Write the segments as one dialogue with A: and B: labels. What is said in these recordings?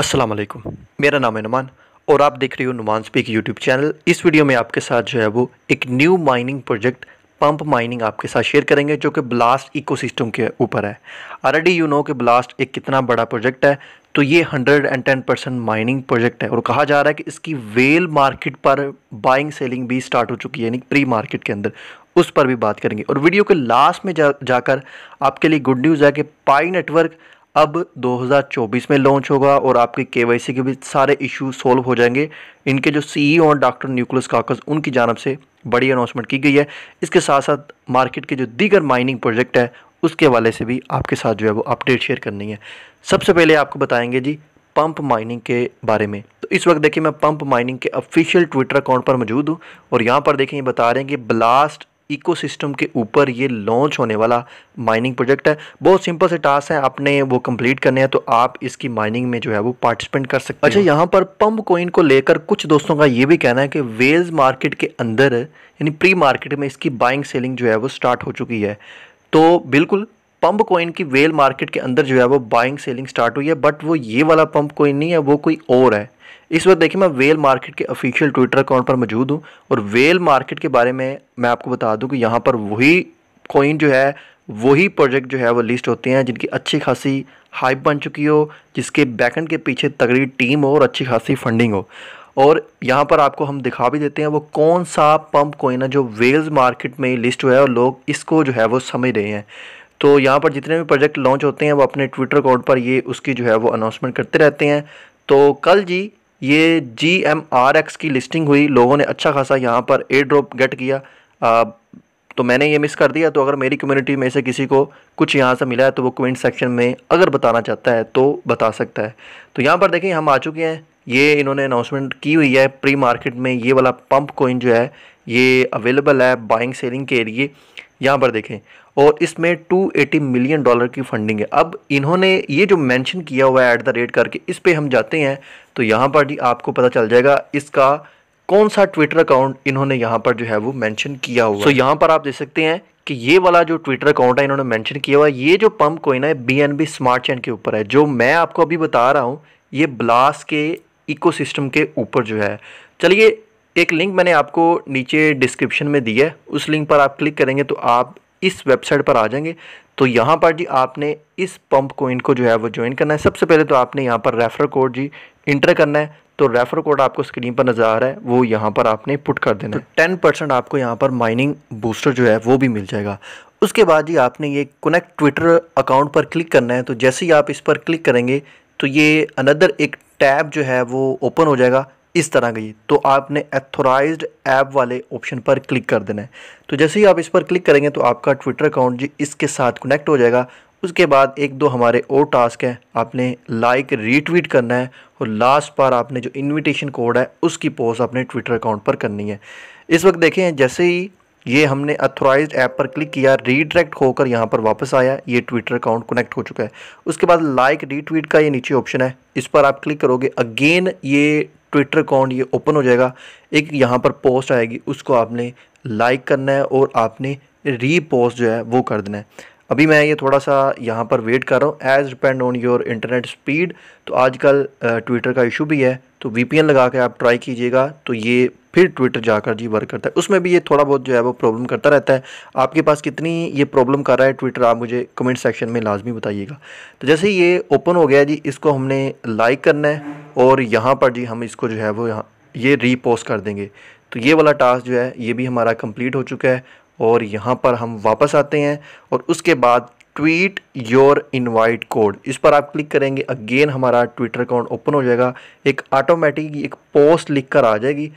A: असलम मेरा नाम है नुमान और आप देख रहे हो नुमान स्पीक यूट्यूब चैनल इस वीडियो में आपके साथ जो है वो एक new mining project pump mining आपके साथ शेयर करेंगे जो कि ब्लास्ट इकोसिस्टम के ऊपर है ऑलरेडी यू नो कि ब्लास्ट एक कितना बड़ा प्रोजेक्ट है तो ये 110 परसेंट माइनिंग प्रोजेक्ट है और कहा जा रहा है कि इसकी वेल मार्केट पर बाइंग सेलिंग भी स्टार्ट हो चुकी है यानी प्री मार्केट के अंदर उस पर भी बात करेंगे और वीडियो के लास्ट में जा जाकर आपके लिए गुड न्यूज़ है कि पाई नेटवर्क अब 2024 में लॉन्च होगा और आपके के के भी सारे इशू सॉल्व हो जाएंगे इनके जो सीईओ और डॉक्टर न्यूक्लियस काकस उनकी जानब से बड़ी अनाउंसमेंट की गई है इसके साथ साथ मार्केट के जो दीगर माइनिंग प्रोजेक्ट है उसके हवाले से भी आपके साथ जो है वो अपडेट शेयर करनी है सबसे पहले आपको बताएंगे जी पंप माइनिंग के बारे में तो इस वक्त देखिए मैं पंप माइनिंग के ऑफिशियल ट्विटर अकाउंट पर मौजूद हूँ और यहाँ पर देखें ये बता रहे हैं कि ब्लास्ट इकोसिस्टम के ऊपर ये लॉन्च होने वाला माइनिंग प्रोजेक्ट है बहुत सिंपल से टास्क है आपने वो कंप्लीट करने हैं तो आप इसकी माइनिंग में जो है वो पार्टिसिपेंट कर सकते अच्छा यहाँ पर पम्प कोइन को लेकर कुछ दोस्तों का ये भी कहना है कि वेल्स मार्केट के अंदर यानी प्री मार्केट में इसकी बाइंग सेलिंग जो है वो स्टार्ट हो चुकी है तो बिल्कुल पंप कोइन की वेल मार्केट के अंदर जो है वो बाइंग सेलिंग स्टार्ट हुई है बट वो ये वाला पंप कोइन नहीं है वो कोई और है इस वक्त देखिए मैं वेल मार्केट के ऑफिशियल ट्विटर अकाउंट पर मौजूद हूँ और वेल मार्केट के बारे में मैं आपको बता दूँ कि यहाँ पर वही कोइन जो है वही प्रोजेक्ट जो है वो लिस्ट होते हैं जिनकी अच्छी खासी हाइप बन चुकी हो जिसके बैकेंड के पीछे तगड़ी टीम हो और अच्छी खासी फंडिंग हो और यहाँ पर आपको हम दिखा भी देते हैं वो कौन सा पंप कोइन है जो वेल्स मार्केट में लिस्ट हुआ है और लोग इसको जो है वो समझ रहे हैं तो यहाँ पर जितने भी प्रोजेक्ट लॉन्च होते हैं वो अपने ट्विटर अकाउंट पर ये उसकी जो है वो अनाउंसमेंट करते रहते हैं तो कल जी ये जी एम आर एक्स की लिस्टिंग हुई लोगों ने अच्छा खासा यहाँ पर एयर ड्रॉप गेट किया आ, तो मैंने ये मिस कर दिया तो अगर मेरी कम्युनिटी में से किसी को कुछ यहाँ से मिला है तो वो कमेंट सेक्शन में अगर बताना चाहता है तो बता सकता है तो यहाँ पर देखिए हम आ चुके हैं ये इन्होंने अनाउंसमेंट की हुई है प्री मार्केट में ये वाला पंप कोइन जो है ये अवेलेबल है बाइंग सेलिंग के लिए यहाँ पर देखें और इसमें 280 मिलियन डॉलर की फंडिंग है अब इन्होंने ये जो मेंशन किया हुआ है एट द रेट करके इस पर हम जाते हैं तो यहाँ पर जी आपको पता चल जाएगा इसका कौन सा ट्विटर अकाउंट इन्होंने यहाँ पर जो है वो मेंशन किया हुआ सो so, यहाँ पर आप देख सकते हैं कि ये वाला जो ट्विटर अकाउंट है इन्होंने मैंशन किया हुआ है ये जो पम्प कोइन है B N B smart chain के ऊपर है जो मैं आपको अभी बता रहा हूँ ये ब्लास के इको के ऊपर जो है चलिए एक लिंक मैंने आपको नीचे डिस्क्रिप्शन में दिया है उस लिंक पर आप क्लिक करेंगे तो आप इस वेबसाइट पर आ जाएंगे तो यहाँ पर जी आपने इस पंप कोइन को जो है वो ज्वाइन करना है सबसे पहले तो आपने यहाँ पर रेफ़र कोड जी इंटर करना है तो रेफ़र कोड आपको स्क्रीन पर नज़र आ रहा है वो यहाँ पर आपने पुट कर देना तो है टेन परसेंट आपको यहाँ पर माइनिंग बूस्टर जो है वो भी मिल जाएगा उसके बाद जी आपने ये कनेक्ट ट्विटर अकाउंट पर क्लिक करना है तो जैसे ही आप इस पर क्लिक करेंगे तो ये अनदर एक टैब जो है वो ओपन हो जाएगा इस तरह गई तो आपने एथोराइज ऐप वाले ऑप्शन पर क्लिक कर देना है तो जैसे ही आप इस पर क्लिक करेंगे तो आपका ट्विटर अकाउंट जी इसके साथ कनेक्ट हो जाएगा उसके बाद एक दो हमारे और टास्क हैं आपने लाइक रीट्वीट करना है और लास्ट पर आपने जो इनविटेशन कोड है उसकी पोस्ट अपने ट्विटर अकाउंट पर करनी है इस वक्त देखें जैसे ही ये हमने अथोराइज ऐप पर क्लिक किया रीडायरेक्ट होकर यहाँ पर वापस आया ये ट्विटर अकाउंट कनेक्ट हो चुका है उसके बाद लाइक रीट्वीट का ये नीचे ऑप्शन है इस पर आप क्लिक करोगे अगेन ये ट्विटर अकाउंट ये ओपन हो जाएगा एक यहाँ पर पोस्ट आएगी उसको आपने लाइक करना है और आपने रीपोस्ट जो है वो कर देना है अभी मैं ये थोड़ा सा यहाँ पर वेट कर रहा हूँ as depend on your internet speed तो आजकल ट्विटर का इशू भी है तो वीपीएन लगा के आप ट्राई कीजिएगा तो ये फिर ट्विटर जाकर जी वर्क करता है उसमें भी ये थोड़ा बहुत जो है वो प्रॉब्लम करता रहता है आपके पास कितनी ये प्रॉब्लम कर रहा है ट्विटर आप मुझे कमेंट सेक्शन में लाजमी बताइएगा तो जैसे ये ओपन हो गया जी इसको हमने लाइक करना है और यहाँ पर जी हम इसको जो है वो यहाँ ये रीपोस्ट कर देंगे तो ये वाला टास्क जो है ये भी हमारा कंप्लीट हो चुका है और यहाँ पर हम वापस आते हैं और उसके बाद ट्वीट योर इनवाइट कोड इस पर आप क्लिक करेंगे अगेन हमारा ट्विटर अकाउंट ओपन हो जाएगा एक ऑटोमेटिक एक पोस्ट लिख कर आ जाएगी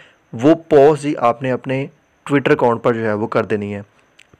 A: वो पोस्ट ही आपने अपने ट्विटर अकाउंट पर जो है वो कर देनी है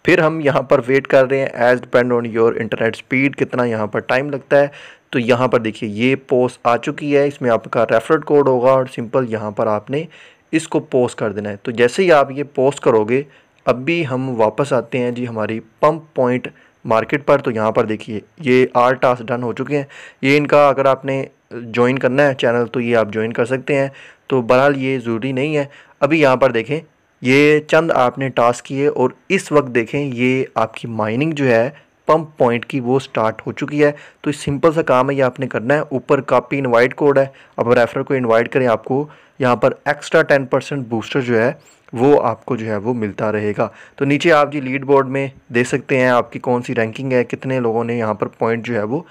A: फिर हम यहाँ पर वेट कर रहे हैं as depend on your internet speed कितना यहाँ पर टाइम लगता है तो यहाँ पर देखिए ये पोस्ट आ चुकी है इसमें आपका रेफर कोड होगा और सिंपल यहाँ पर आपने इसको पोस्ट कर देना है तो जैसे ही आप ये पोस्ट करोगे अब भी हम वापस आते हैं जी हमारी पंप पॉइंट मार्केट पर तो यहाँ पर देखिए ये आठ टास्क डन हो चुके हैं ये इनका अगर आपने ज्वाइन करना है चैनल तो ये आप ज्वाइन कर सकते हैं तो बहरहाल ये ज़रूरी नहीं है अभी यहाँ पर देखें ये चंद आपने टास्क किए और इस वक्त देखें ये आपकी माइनिंग जो है पंप पॉइंट की वो स्टार्ट हो चुकी है तो सिंपल सा काम है ये आपने करना है ऊपर कापी इनवाइट कोड है अब रेफर को इनवाइट करें आपको यहाँ पर एक्स्ट्रा टेन परसेंट बूस्टर जो है वो आपको जो है वो मिलता रहेगा तो नीचे आप जी लीड बोर्ड में दे सकते हैं आपकी कौन सी रैंकिंग है कितने लोगों ने यहाँ पर पॉइंट जो है वो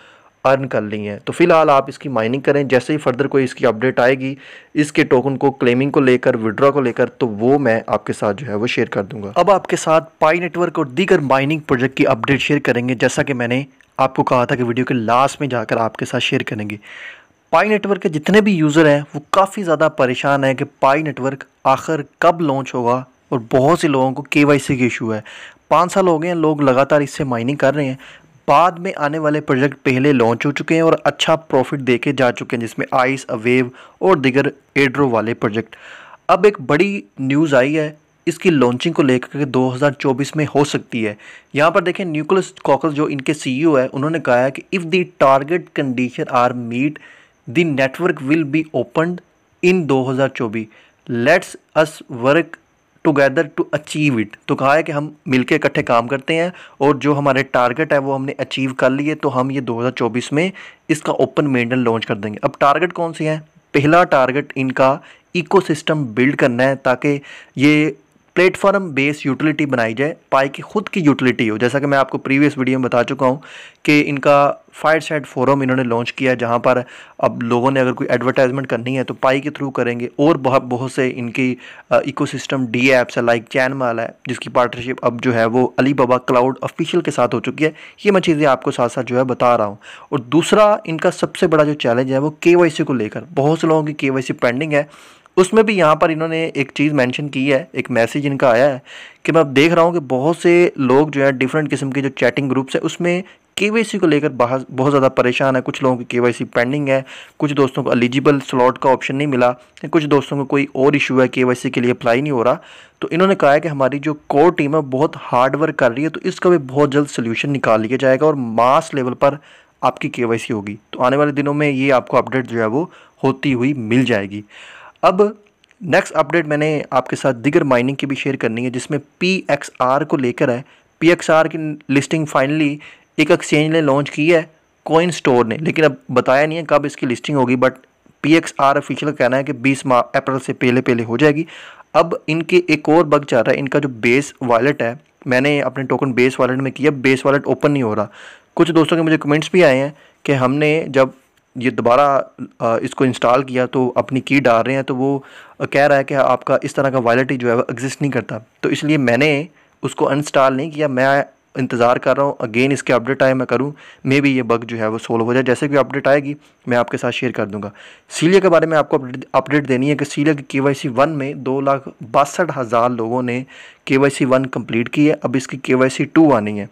A: अर्न कर ली हैं तो फ़िलहाल आप इसकी माइनिंग करें जैसे ही फर्दर कोई इसकी अपडेट आएगी इसके टोकन को क्लेमिंग को लेकर विड्रॉ को लेकर तो वो मैं आपके साथ जो है वो शेयर कर दूंगा अब आपके साथ पाई नेटवर्क और दीगर माइनिंग प्रोजेक्ट की अपडेट शेयर करेंगे जैसा कि मैंने आपको कहा था कि वीडियो के लास्ट में जाकर आपके साथ शेयर करेंगे पाई नेटवर्क के जितने भी यूज़र हैं वो काफ़ी ज़्यादा परेशान हैं कि पाई नेटवर्क आखिर कब लॉन्च होगा और बहुत से लोगों को के वाई सी इशू है पाँच साल हो गए हैं लोग लगातार इससे माइनिंग कर रहे हैं बाद में आने वाले प्रोजेक्ट पहले लॉन्च हो चुके हैं और अच्छा प्रॉफिट देके जा चुके हैं जिसमें आइस अवेव और दिगर एड्रो वाले प्रोजेक्ट अब एक बड़ी न्यूज़ आई है इसकी लॉन्चिंग को लेकर के 2024 में हो सकती है यहाँ पर देखें न्यूक्लियस कॉकस जो इनके सीईओ e है उन्होंने कहा है कि if the target condition are meet the network will be open in 2024 let's us work together to achieve it तो कहा है कि हम मिलकर इकट्ठे काम करते हैं और जो हमारे टारगेट है वो हमने अचीव कर लिए तो हम ये 2024 में इसका ओपन मेडल लॉन्च कर देंगे अब टारगेट कौन से हैं पहला टारगेट इनका इकोसिस्टम बिल्ड करना है ताकि ये प्लेटफॉर्म बेस यूटिलिटी बनाई जाए पाई की खुद की यूटिलिटी हो जैसा कि मैं आपको प्रीवियस वीडियो में बता चुका हूँ कि इनका फायर साइड फोरम इन्होंने लॉन्च किया है जहाँ पर अब लोगों ने अगर कोई एडवर्टाइजमेंट करनी है तो पाई के थ्रू करेंगे और बहुत बहुत से इनकी इकोसिस्टम डी एप्स है लाइक चैन माल है जिसकी पार्टनरशिप अब जो है वो अली बाबा क्लाउड ऑफिशियल के साथ हो चुकी है ये मैं चीज़ें आपको साथ साथ जो है बता रहा हूँ और दूसरा इनका सबसे बड़ा जो चैलेंज है वो के को लेकर बहुत से लोगों की के पेंडिंग है उसमें भी यहाँ पर इन्होंने एक चीज़ मेंशन की है एक मैसेज इनका आया है कि मैं अब देख रहा हूँ कि बहुत से लोग जो है डिफरेंट किस्म के जो चैटिंग ग्रुप्स है उसमें के को लेकर बाहर बहुत ज़्यादा परेशान है कुछ लोगों की के पेंडिंग है कुछ दोस्तों को एलिजिबल स्लॉट का ऑप्शन नहीं मिला कुछ दोस्तों को कोई और इशू है के के लिए अप्लाई नहीं हो रहा तो इन्होंने कहा है कि हमारी जो कोर टीम है बहुत हार्ड वर्क कर रही है तो इसका भी बहुत जल्द सोल्यूशन निकाल लिया जाएगा और मास लेवल पर आपकी के होगी तो आने वाले दिनों में ये आपको अपडेट जो है वो होती हुई मिल जाएगी अब नेक्स्ट अपडेट मैंने आपके साथ दिगर माइनिंग की भी शेयर करनी है जिसमें पी एक्स आर को लेकर है पी एक्स आर की लिस्टिंग फाइनली एक एक्सचेंज ने लॉन्च की है कोइन स्टोर ने लेकिन अब बताया नहीं है कब इसकी लिस्टिंग होगी but P X R official कहना है कि बीस अप्रैल से पहले पहले हो जाएगी अब इनके एक और बग चल रहा है इनका जो बेस वॉलेट है मैंने अपने टोकन बेस वॉलेट में किया बेस वॉलेट ओपन नहीं हो रहा कुछ दोस्तों के मुझे कमेंट्स भी आए हैं कि हमने जब ये दोबारा इसको इंस्टॉल किया तो अपनी की डाल रहे हैं तो वो कह रहा है कि आपका इस तरह का वायलिटी जो है वो एग्जिस्ट नहीं करता तो इसलिए मैंने उसको अनस्टॉल नहीं किया मैं इंतज़ार कर रहा हूँ अगेन इसके अपडेट आए मैं करूँ मे भी ये बग जो है वो सोल्व हो जाए जैसे कि अपडेट आएगी मैं आपके साथ शेयर कर दूँगा सीलिया के बारे में आपको अपडेट देनी है कि सीलिया की के वाई सी वन में दो लाख बासठ हज़ार लोगों ने के वाई सी वन कम्प्लीट की है अब इसकी के वाई सी टू आनी है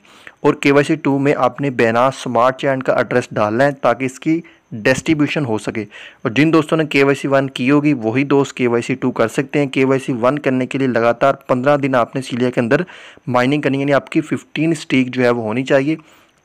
A: और के वाई सी टू में आपने बैनास स्मार्ट चैन का एड्रेस डालना है ताकि इसकी डिस्ट्रीब्यूशन हो सके और जिन दोस्तों ने के वाई सी वन की होगी वही दोस्त के वाई सी टू कर सकते हैं के वाई सी वन करने के लिए लगातार पंद्रह दिन आपने सीलिया के अंदर माइनिंग करनी यानी आपकी फिफ्टीन स्टीक जो है वो होनी चाहिए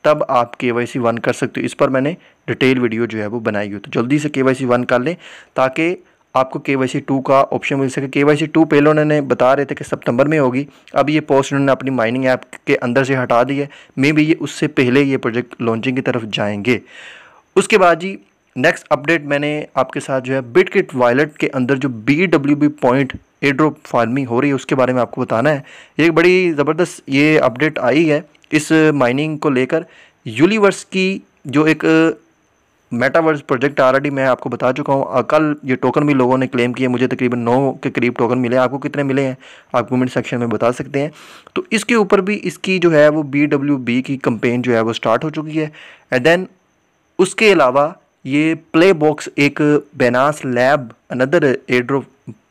A: तब आप के वाई सी वन कर सकते हो इस पर मैंने डिटेल वीडियो जो है वो बनाई हो तो जल्दी से के वाई सी वन कर लें ताकि आपको के वाई सी टू का ऑप्शन मिल सके के वाई सी टू पहले उन्होंने बता रहे थे कि सितंबर में होगी अब ये पोस्ट उन्होंने अपनी माइनिंग ऐप के अंदर से हटा दी है मे बी ये उससे पहले ये प्रोजेक्ट लॉन्चिंग की तरफ जाएंगे उसके बाद जी नेक्स्ट अपडेट मैंने आपके साथ जो है बिट किट वायलट के अंदर जो B W B point airdrop farming हो रही है उसके बारे में आपको बताना है एक बड़ी ज़बरदस्त ये अपडेट आई है इस माइनिंग को लेकर यूनिवर्स की जो एक मेटावर्स प्रोजेक्ट ऑलरेडी मैं आपको बता चुका हूँ कल ये टोकन भी लोगों ने क्लेम किया मुझे तकरीबन नौ के करीब टोकन मिले आपको कितने मिले हैं आप कमेंट सेक्शन में बता सकते हैं तो इसके ऊपर भी इसकी जो है वो बी डब्ल्यू बी की कंपेन जो है वो स्टार्ट हो चुकी है एंड देन उसके अलावा ये प्ले बॉक्स एक Binance lab another airdrop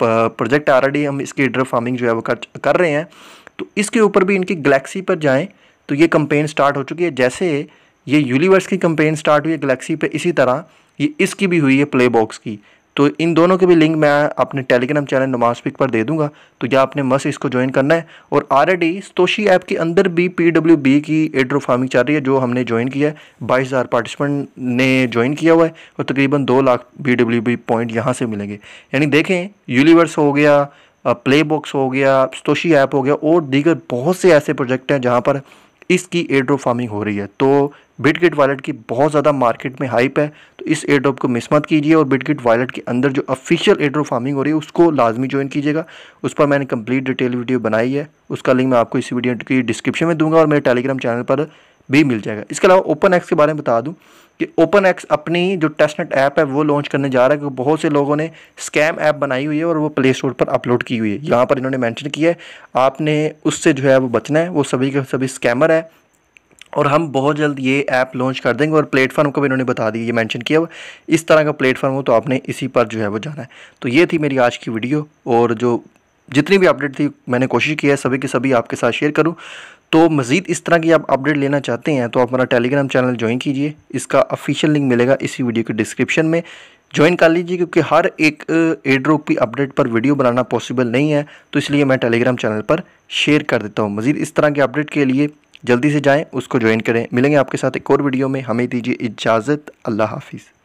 A: project already हम इसकी एड्रो फार्मिंग जो है वो कर कर रहे हैं तो इसके ऊपर भी इनकी गलेक्सी पर जाएं तो ये कंपेन स्टार्ट हो चुकी है जैसे ये यूनिवर्स की कंपेन स्टार्ट हुई है गलेक्सी पर इसी तरह ये इसकी भी हुई है प्ले बॉक्स की तो इन दोनों के भी लिंक मैं अपने टेलीग्राम चैनल नमाज पिक पर दे दूंगा तो या आपने मस इसको ज्वाइन करना है और ऑलरेडी स्तोशी ऐप के अंदर भी पी डब्ल्यू बी की एड्रो फार्मिंग चल रही है जो हमने ज्वाइन किया है बाईस हज़ार पार्टिसिपेंट ने ज्वाइन किया हुआ है और तकरीबन दो lakh B W B point यहाँ से मिलेंगे यानी देखें यूनिवर्स हो गया प्ले बॉक्स हो गया स्तोशी ऐप हो गया और दीगर बहुत से ऐसे प्रोजेक्ट हैं जहाँ पर इसकी एड्रो फार्मिंग हो रही है तो बिट किट वॉलेट की बहुत ज़्यादा मार्केट में हाइप है इस एड्रॉप को मिस मत कीजिए और बिटकिट वॉलेट के अंदर जो ऑफिशियल एड्रॉप फार्मिंग हो रही है उसको लाजमी ज्वाइन कीजिएगा उस पर मैंने कंप्लीट डिटेल वीडियो बनाई है उसका लिंक मैं आपको इस वीडियो की डिस्क्रिप्शन में दूंगा और मेरे टेलीग्राम चैनल पर भी मिल जाएगा इसके अलावा ओपन एक्स के बारे में बता दूँ कि ओपन एक्स अपनी जो टेस्टनेट ऐप है वो लॉन्च करने जा रहा है क्योंकि बहुत से लोगों ने स्कैम ऐप बनाई हुई है और वो प्ले स्टोर पर अपलोड की हुई है यहाँ पर इन्होंने मेंशन किया है आपने उससे जो है वो बचना है वो सभी के सभी स्कैमर है और हम बहुत जल्द ये ऐप लॉन्च कर देंगे और प्लेटफॉर्म को भी इन्होंने बता दिया ये मेंशन किया हुआ इस तरह का प्लेटफॉर्म हो तो आपने इसी पर जो है वो जाना है तो ये थी मेरी आज की वीडियो और जो जितनी भी अपडेट थी मैंने कोशिश की है सभी के सभी आपके साथ शेयर करूँ तो मज़ीद इस तरह की आप अपडेट लेना चाहते हैं तो आप हमारा टेलीग्राम चैनल ज्वाइन कीजिए इसका ऑफिशियल लिंक मिलेगा इसी वीडियो के डिस्क्रिप्शन में ज्वाइन कर लीजिए क्योंकि हर एक एड्रोक की अपडेट पर वीडियो बनाना पॉसिबल नहीं है तो इसलिए मैं टेलीग्राम चैनल पर शेयर कर देता हूँ मज़ीद इस तरह के अपडेट के लिए जल्दी से जाएँ उसको ज्वाइन करें मिलेंगे आपके साथ एक और वीडियो में हमें दीजिए इजाज़त अल्लाह हाफिज़